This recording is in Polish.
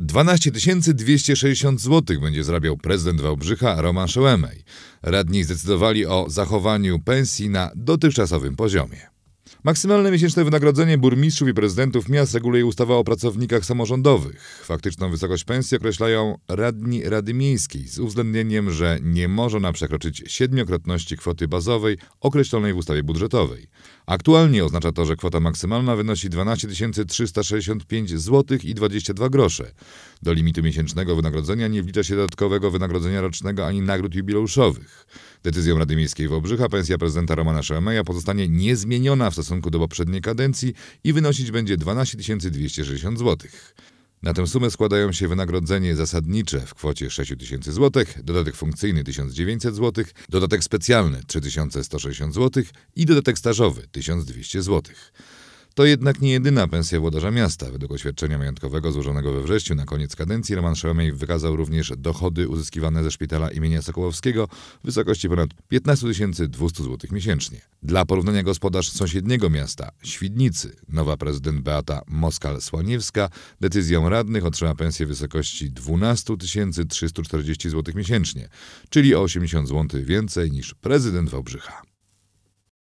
12 260 zł będzie zarabiał prezydent Wałbrzycha Roman Szołemej. Radni zdecydowali o zachowaniu pensji na dotychczasowym poziomie. Maksymalne miesięczne wynagrodzenie burmistrzów i prezydentów miast reguluje ustawa o pracownikach samorządowych. Faktyczną wysokość pensji określają radni Rady Miejskiej z uwzględnieniem, że nie może ona przekroczyć siedmiokrotności kwoty bazowej określonej w ustawie budżetowej. Aktualnie oznacza to, że kwota maksymalna wynosi 12 365 zł i 22 grosze. Do limitu miesięcznego wynagrodzenia nie wlicza się dodatkowego wynagrodzenia rocznego ani nagród jubileuszowych. Decyzją Rady Miejskiej w Obrzycha pensja prezydenta Romana Szalameja pozostanie niezmieniona w stosunku do poprzedniej kadencji i wynosić będzie 12 260 zł. Na tę sumę składają się wynagrodzenie zasadnicze w kwocie 6 000 zł, dodatek funkcyjny 1900 zł, dodatek specjalny 3160 zł i dodatek stażowy 1200 zł. To jednak nie jedyna pensja włodarza miasta. Według oświadczenia majątkowego złożonego we wrześniu na koniec kadencji Roman Szałamiej wykazał również dochody uzyskiwane ze szpitala imienia Sokołowskiego w wysokości ponad 15 200 zł miesięcznie. Dla porównania gospodarz sąsiedniego miasta, Świdnicy, nowa prezydent Beata Moskal-Słaniewska decyzją radnych otrzyma pensję w wysokości 12 340 zł miesięcznie, czyli o 80 zł więcej niż prezydent Wałbrzycha.